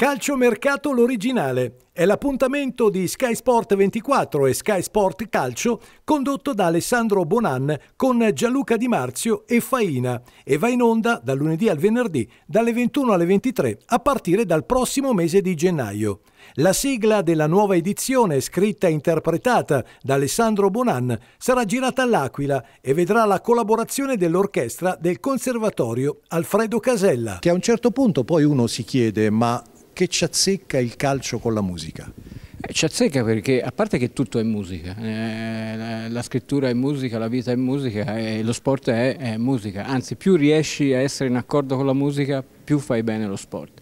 Calciomercato l'originale è l'appuntamento di Sky Sport 24 e Sky Sport Calcio condotto da Alessandro Bonan con Gianluca Di Marzio e Faina e va in onda dal lunedì al venerdì dalle 21 alle 23 a partire dal prossimo mese di gennaio. La sigla della nuova edizione, scritta e interpretata da Alessandro Bonan, sarà girata all'Aquila e vedrà la collaborazione dell'orchestra del Conservatorio Alfredo Casella. Che a un certo punto poi uno si chiede ma che ci azzecca il calcio con la musica? Eh, ci azzecca perché, a parte che tutto è musica, eh, la scrittura è musica, la vita è musica eh, e lo sport è, è musica, anzi più riesci a essere in accordo con la musica più fai bene lo sport.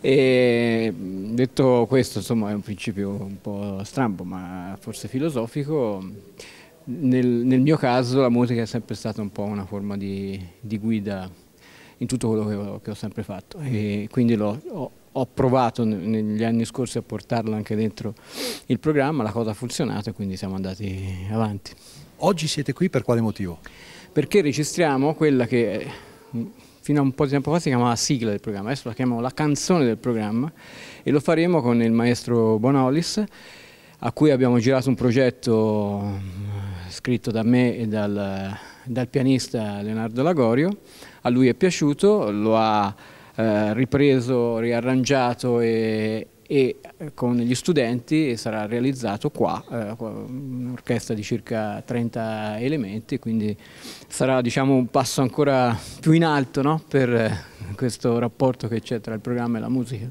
E detto questo, insomma è un principio un po' strambo ma forse filosofico, nel, nel, mio caso la musica è sempre stata un po' una forma di, di guida in tutto quello che ho, che ho sempre fatto e quindi l'ho ho provato negli anni scorsi a portarlo anche dentro il programma, la cosa ha funzionato e quindi siamo andati avanti. Oggi siete qui per quale motivo? Perché registriamo quella che fino a un po' di tempo fa si chiamava sigla del programma, adesso la chiamiamo la canzone del programma e lo faremo con il maestro Bonolis a cui abbiamo girato un progetto mm, scritto da me e dal, dal pianista Leonardo Lagorio, a lui è piaciuto, lo ha eh, ripreso, riarrangiato e, e, eh, con gli studenti e sarà realizzato qua, eh, un'orchestra di circa 30 elementi, quindi sarà diciamo, un passo ancora più in alto no? per eh, questo rapporto che c'è tra il programma e la musica.